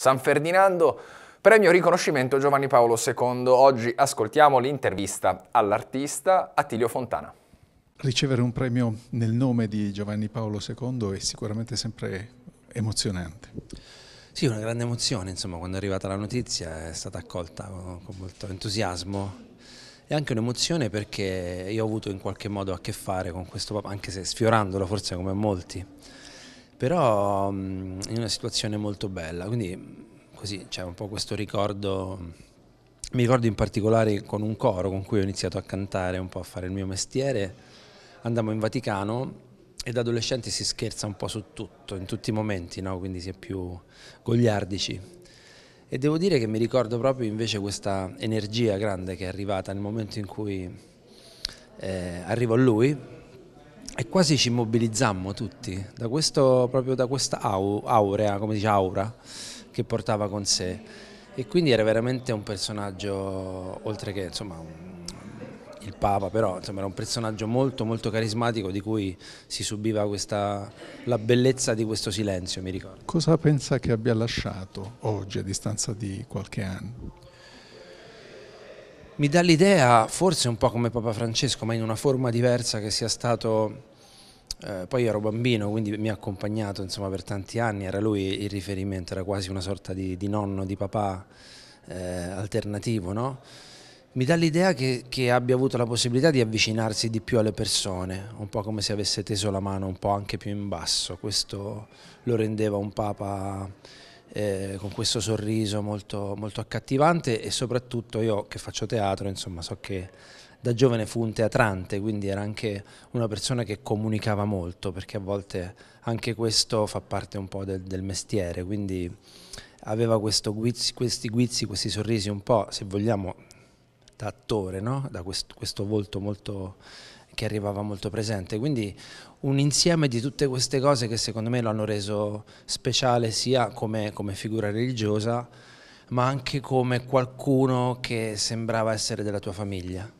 San Ferdinando, premio riconoscimento Giovanni Paolo II. Oggi ascoltiamo l'intervista all'artista Attilio Fontana. Ricevere un premio nel nome di Giovanni Paolo II è sicuramente sempre emozionante. Sì, una grande emozione, insomma, quando è arrivata la notizia è stata accolta con molto entusiasmo e anche un'emozione perché io ho avuto in qualche modo a che fare con questo papà, anche se sfiorandolo forse come molti, però in mm, una situazione molto bella, quindi mm, così c'è un po' questo ricordo, mm. mi ricordo in particolare con un coro con cui ho iniziato a cantare, un po' a fare il mio mestiere, andammo in Vaticano e da adolescente si scherza un po' su tutto, in tutti i momenti, no? quindi si è più gogliardici. E devo dire che mi ricordo proprio invece questa energia grande che è arrivata nel momento in cui eh, arrivò lui, e quasi ci immobilizzammo tutti, da questo, proprio da questa au, aurea, come dice aura, che portava con sé. E quindi era veramente un personaggio, oltre che insomma, il Papa, però insomma, era un personaggio molto molto carismatico di cui si subiva questa, la bellezza di questo silenzio, mi ricordo. Cosa pensa che abbia lasciato oggi, a distanza di qualche anno? mi dà l'idea, forse un po' come Papa Francesco, ma in una forma diversa che sia stato, eh, poi ero bambino, quindi mi ha accompagnato insomma, per tanti anni, era lui il riferimento, era quasi una sorta di, di nonno, di papà eh, alternativo, no? Mi dà l'idea che, che, abbia avuto la possibilità di avvicinarsi di più alle persone, un po' come se avesse teso la mano un po' anche più in basso, questo lo rendeva un papa eh, con questo sorriso molto, molto, accattivante e soprattutto io che faccio teatro, insomma, so che da giovane fu un teatrante, quindi era anche una persona che comunicava molto, perché a volte anche questo fa parte un po' del, del mestiere, quindi aveva guizzi, questi guizzi, questi sorrisi un po', se vogliamo, da attore, no? da questo, questo volto molto che arrivava molto presente, quindi un insieme di tutte queste cose che secondo me lo hanno reso speciale sia come, come figura religiosa ma anche come qualcuno che sembrava essere della tua famiglia.